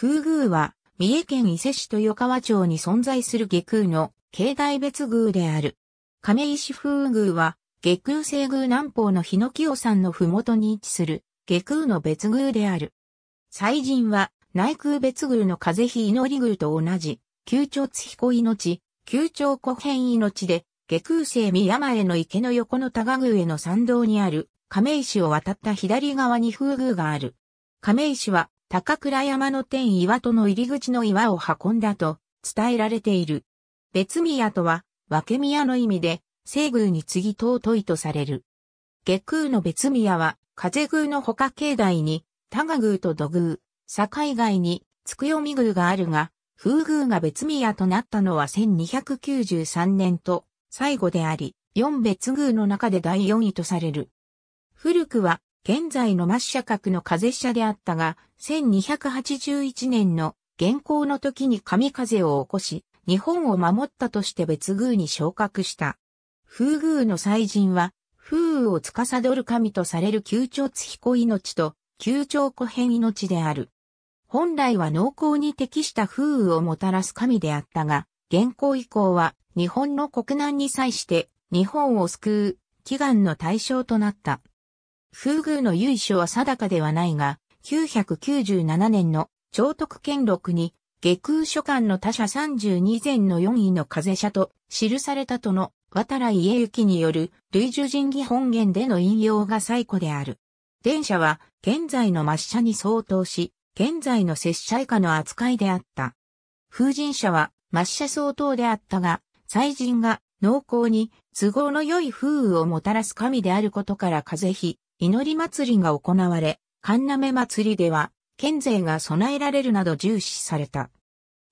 風宮は、三重県伊勢市豊川町に存在する下空の境内別宮である。亀石風宮は、下空西宮南方の日野清山の麓に位置する下空の別宮である。祭神は、内空別宮の風日祈り宮と同じ、旧朝津彦命、旧朝古変命で、下空西宮山への池の横の高宮への参道にある亀石を渡った左側に風宮がある。亀石は高倉山の天岩戸の入り口の岩を運んだと伝えられている。別宮とは、分け宮の意味で、西宮に次尊いとされる。下空の別宮は、風宮の他境内に、多賀宮と土宮、境外に、つくよみ宮があるが、風宮が別宮となったのは1293年と最後であり、四別宮の中で第四位とされる。古くは現在の末社格の風車であったが、1281年の現行の時に神風を起こし、日本を守ったとして別宮に昇格した。風宮の祭神は、風雨を司る神とされる旧長津彦命と、旧長古変命である。本来は濃厚に適した風雨をもたらす神であったが、現行以降は日本の国難に際して日本を救う祈願の対象となった。風宮の由緒は定かではないが、997年の長徳兼録に、下空書館の他社32前の4位の風車と記されたとの渡来家行による類樹神義本源での引用が最古である。電車は現在の末社に相当し、現在の拙者以下の扱いであった。風神社は末社相当であったが、祭神が濃厚に都合の良い風雨をもたらす神であることから風邪ひ、祈り祭りが行われ、神鍋祭りでは、県税が備えられるなど重視された。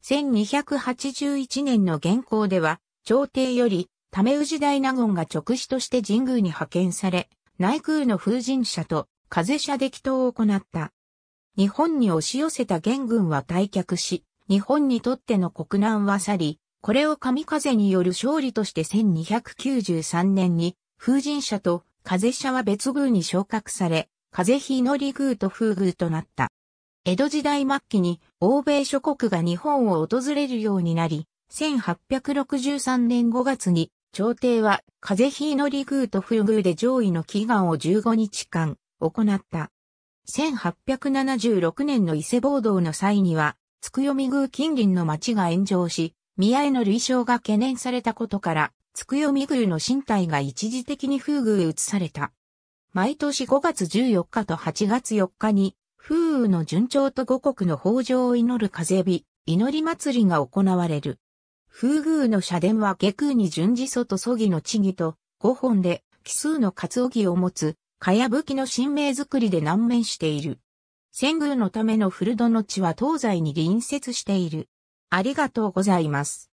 1281年の原行では、朝廷より、た為氏大納言が直使として神宮に派遣され、内宮の風神社と風社で祈祷を行った。日本に押し寄せた元軍は退却し、日本にとっての国難は去り、これを神風による勝利として1293年に風神社と風車は別宮に昇格され、風日のり宮と風宮となった。江戸時代末期に欧米諸国が日本を訪れるようになり、1863年5月に朝廷は風日のり宮と風宮で上位の祈願を15日間行った。1876年の伊勢暴動の際には、つくよみ宮近隣の町が炎上し、宮への類称が懸念されたことから、つくよみぐるの身体が一時的に風宮へ移された。毎年5月14日と8月4日に、風雨の順調と五国の豊穣を祈る風火、祈り祭りが行われる。風宮の社殿は下空に順次祖と祖義の地義と、五本で奇数の活お義を持つ、かやぶきの神明作りで難面している。仙宮のための古戸の地は東西に隣接している。ありがとうございます。